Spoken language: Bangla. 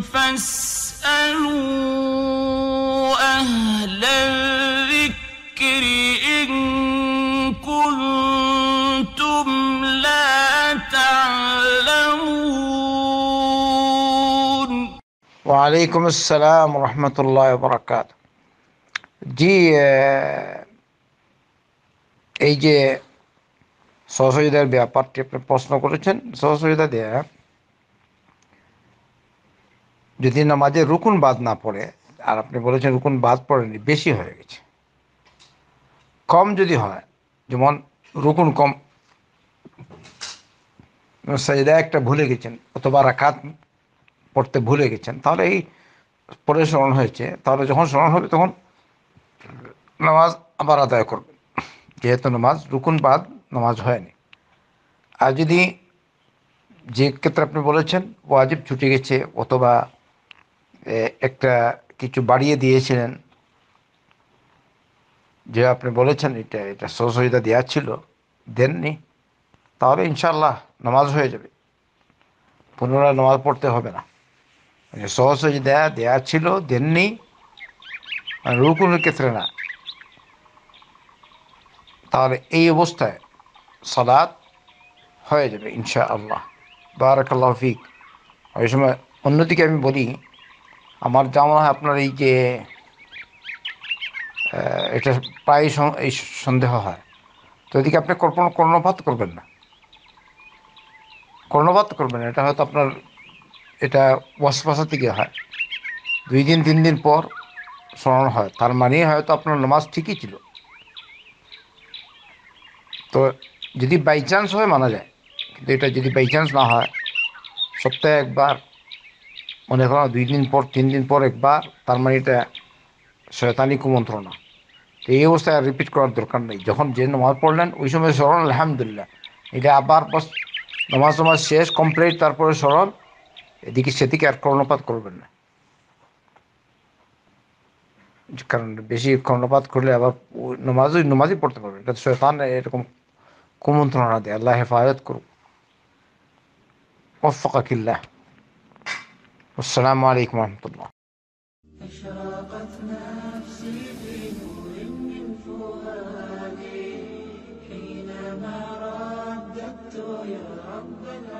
فاسألوا أهل الذكر إن كنتم لا تعلمون وعليكم السلام ورحمة الله وبركاته জি آه، এই যে সহযোগিতার ব্যাপারটি আপনি প্রশ্ন করেছেন সহযোগিতা দেয়া যদি নামাজে রুকুন বাদ না পড়ে আর আপনি বলেছেন রুকুন বাদ পড়েনি বেশি হয়ে গেছে কম যদি হয় যেমন রুকুন কম সাজদা একটা ভুলে গেছেন অথবা রাখাত পড়তে ভুলে গেছেন তাহলে এই পরে স্মরণ হয়েছে তাহলে যখন স্মরণ হবে তখন নামাজ আবার আদায় করবেন যেহেতু নামাজ রুকুন বাদ নামাজ হয়নি আর যদি যে ক্ষেত্রে আপনি বলেছেন ওয়াজিব ছুটে গেছে অথবা একটা কিছু বাড়িয়ে দিয়েছিলেন যে আপনি বলেছেন এটা এটা সহযোগিতা দেওয়া ছিল দেননি তাহলে ইনশাল্লাহ নামাজ হয়ে যাবে পুনরায় নামাজ পড়তে হবে না মানে সহযোগিতা দেয়া ছিল দেননি মানে রুকুনের ক্ষেত্রে না তাহলে এই অবস্থায় সালাদ হয়ে যাবে ইনশা আল্লাহ বারাকাল্লাহ ফিক ওই সময় অন্যদিকে আমি বলি আমার যা মনে হয় আপনার এই যে এটা প্রায় এই সন্দেহ হয় তো এদিকে আপনি কল্পনা কর্ণপাত করবেন না কর্ণপাত করবেন এটা হয়তো আপনার এটা ওয়াসপাশা থেকে হয় দুই দিন তিন দিন পর স্মরণ হয় তার মানে হয়তো আপনার নামাজ ঠিকই ছিল তো যদি বাই চান্স হয় মানা যায় কিন্তু এটা যদি বাই চান্স না হয় সপ্তাহে একবার মনে করো দুই দিন পর তিন দিন পর একবার তার মানে এটা শয়তানি কুমন্ত্রণা তো এই অবস্থায় রিপিট করার দরকার নেই যখন যে নামাজ পড়লেন ওই সময় সরল আলহামদুলিল্লাহ এটা আবার নামাজ নমাজ শেষ কমপ্লিট তারপরে সরল এদিকে সেদিকে আর কর্ণপাত করবেন না কারণ বেশি কর্ণপাত করলে আবার ওই নমাজই পড়তে পারবে এটা শয়তান এরকম কুমন্ত্রণা দেয় আল্লাহ হেফাজত করুক ও الله والسلام عليكم ورحمة الله نفسي في نور من فؤادي حينما رددت يا رب العالمين